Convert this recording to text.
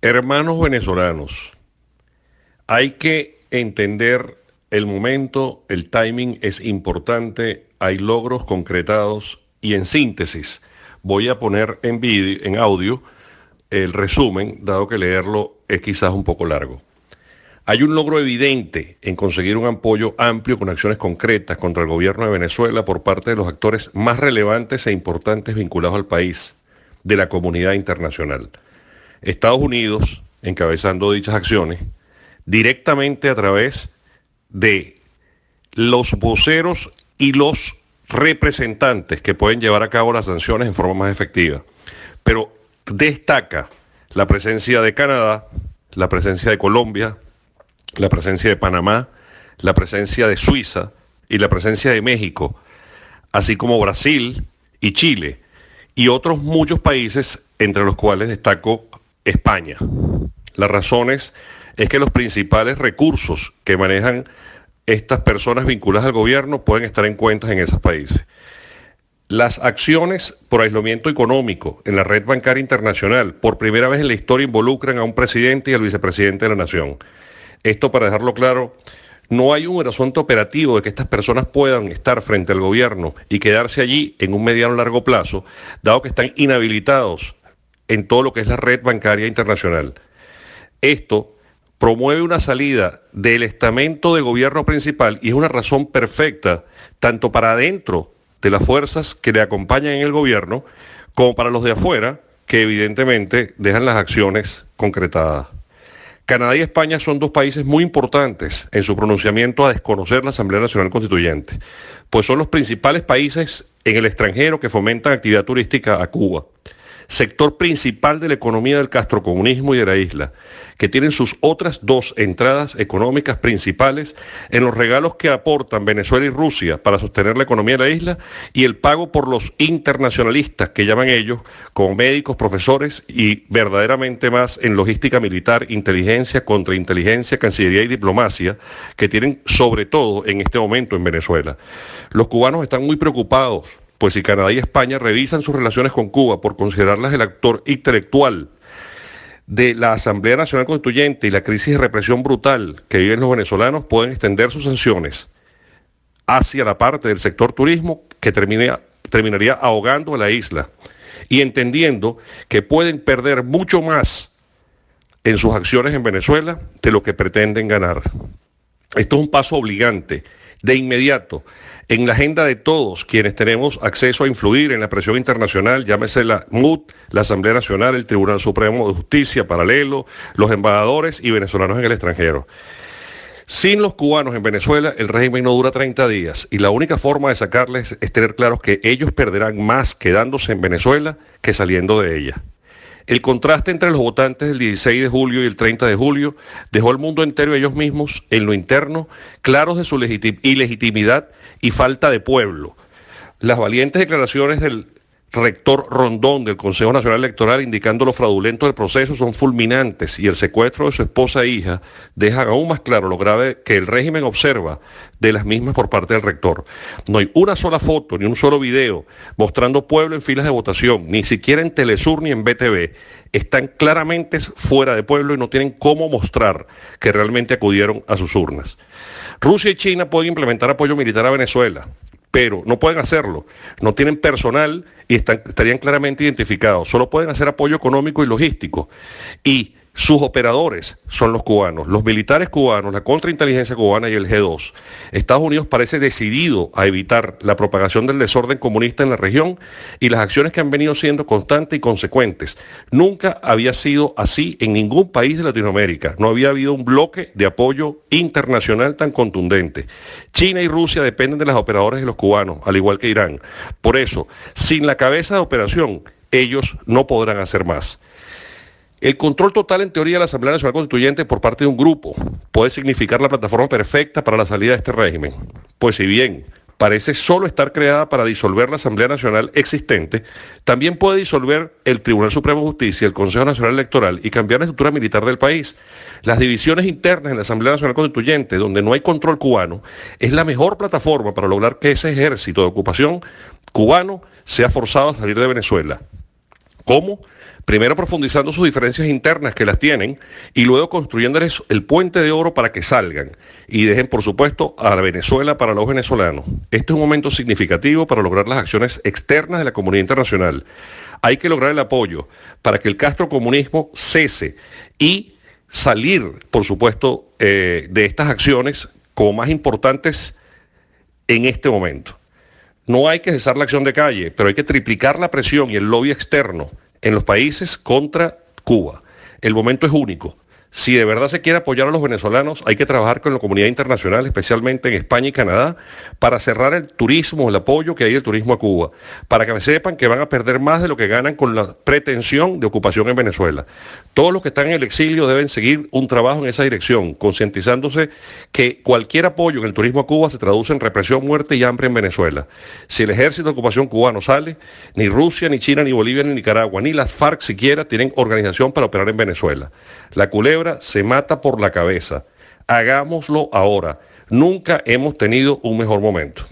Hermanos venezolanos, hay que entender el momento, el timing es importante, hay logros concretados y en síntesis voy a poner en, en audio el resumen, dado que leerlo es quizás un poco largo. Hay un logro evidente en conseguir un apoyo amplio con acciones concretas contra el gobierno de Venezuela por parte de los actores más relevantes e importantes vinculados al país, de la comunidad internacional. Estados Unidos encabezando dichas acciones directamente a través de los voceros y los representantes que pueden llevar a cabo las sanciones en forma más efectiva. Pero destaca la presencia de Canadá, la presencia de Colombia, la presencia de Panamá, la presencia de Suiza y la presencia de México, así como Brasil y Chile y otros muchos países, entre los cuales destaco España. La razón es que los principales recursos que manejan estas personas vinculadas al gobierno pueden estar en cuentas en esos países. Las acciones por aislamiento económico en la red bancaria internacional por primera vez en la historia involucran a un presidente y al vicepresidente de la nación. Esto para dejarlo claro, no hay un asunto operativo de que estas personas puedan estar frente al gobierno y quedarse allí en un mediano largo plazo, dado que están inhabilitados en todo lo que es la red bancaria internacional. Esto promueve una salida del estamento de gobierno principal y es una razón perfecta tanto para adentro de las fuerzas que le acompañan en el gobierno como para los de afuera que evidentemente dejan las acciones concretadas. Canadá y España son dos países muy importantes en su pronunciamiento a desconocer la Asamblea Nacional Constituyente, pues son los principales países en el extranjero que fomentan actividad turística a Cuba sector principal de la economía del castrocomunismo y de la isla, que tienen sus otras dos entradas económicas principales en los regalos que aportan Venezuela y Rusia para sostener la economía de la isla y el pago por los internacionalistas, que llaman ellos, como médicos, profesores y verdaderamente más en logística militar, inteligencia, contrainteligencia, cancillería y diplomacia, que tienen sobre todo en este momento en Venezuela. Los cubanos están muy preocupados pues si Canadá y España revisan sus relaciones con Cuba por considerarlas el actor intelectual de la Asamblea Nacional Constituyente y la crisis de represión brutal que viven los venezolanos, pueden extender sus sanciones hacia la parte del sector turismo que terminaría ahogando a la isla y entendiendo que pueden perder mucho más en sus acciones en Venezuela de lo que pretenden ganar. Esto es un paso obligante de inmediato en la agenda de todos quienes tenemos acceso a influir en la presión internacional, llámese la MUT, la Asamblea Nacional, el Tribunal Supremo de Justicia, paralelo, los embajadores y venezolanos en el extranjero. Sin los cubanos en Venezuela, el régimen no dura 30 días y la única forma de sacarles es tener claros que ellos perderán más quedándose en Venezuela que saliendo de ella. El contraste entre los votantes del 16 de julio y el 30 de julio dejó al mundo entero ellos mismos, en lo interno, claros de su ilegitimidad y falta de pueblo. Las valientes declaraciones del rector Rondón del Consejo Nacional Electoral indicando lo fraudulento del proceso son fulminantes y el secuestro de su esposa e hija dejan aún más claro lo grave que el régimen observa de las mismas por parte del rector. No hay una sola foto ni un solo video mostrando pueblo en filas de votación, ni siquiera en Telesur ni en BTV. Están claramente fuera de pueblo y no tienen cómo mostrar que realmente acudieron a sus urnas. Rusia y China pueden implementar apoyo militar a Venezuela pero no pueden hacerlo. No tienen personal y estarían claramente identificados. Solo pueden hacer apoyo económico y logístico. Y sus operadores son los cubanos, los militares cubanos, la contrainteligencia cubana y el G2. Estados Unidos parece decidido a evitar la propagación del desorden comunista en la región y las acciones que han venido siendo constantes y consecuentes. Nunca había sido así en ningún país de Latinoamérica. No había habido un bloque de apoyo internacional tan contundente. China y Rusia dependen de los operadores de los cubanos, al igual que Irán. Por eso, sin la cabeza de operación, ellos no podrán hacer más. El control total en teoría de la Asamblea Nacional Constituyente por parte de un grupo puede significar la plataforma perfecta para la salida de este régimen. Pues si bien parece solo estar creada para disolver la Asamblea Nacional existente, también puede disolver el Tribunal Supremo de Justicia, el Consejo Nacional Electoral y cambiar la estructura militar del país. Las divisiones internas en la Asamblea Nacional Constituyente, donde no hay control cubano, es la mejor plataforma para lograr que ese ejército de ocupación cubano sea forzado a salir de Venezuela. ¿Cómo? Primero profundizando sus diferencias internas que las tienen y luego construyéndoles el puente de oro para que salgan y dejen, por supuesto, a Venezuela para los venezolanos. Este es un momento significativo para lograr las acciones externas de la comunidad internacional. Hay que lograr el apoyo para que el Castro comunismo cese y salir, por supuesto, eh, de estas acciones como más importantes en este momento. No hay que cesar la acción de calle, pero hay que triplicar la presión y el lobby externo en los países contra Cuba. El momento es único. Si de verdad se quiere apoyar a los venezolanos, hay que trabajar con la comunidad internacional, especialmente en España y Canadá, para cerrar el turismo, el apoyo que hay del turismo a Cuba, para que sepan que van a perder más de lo que ganan con la pretensión de ocupación en Venezuela. Todos los que están en el exilio deben seguir un trabajo en esa dirección, concientizándose que cualquier apoyo en el turismo a Cuba se traduce en represión, muerte y hambre en Venezuela. Si el ejército de ocupación cubano sale, ni Rusia, ni China, ni Bolivia, ni Nicaragua, ni las FARC siquiera tienen organización para operar en Venezuela. La se mata por la cabeza. Hagámoslo ahora. Nunca hemos tenido un mejor momento.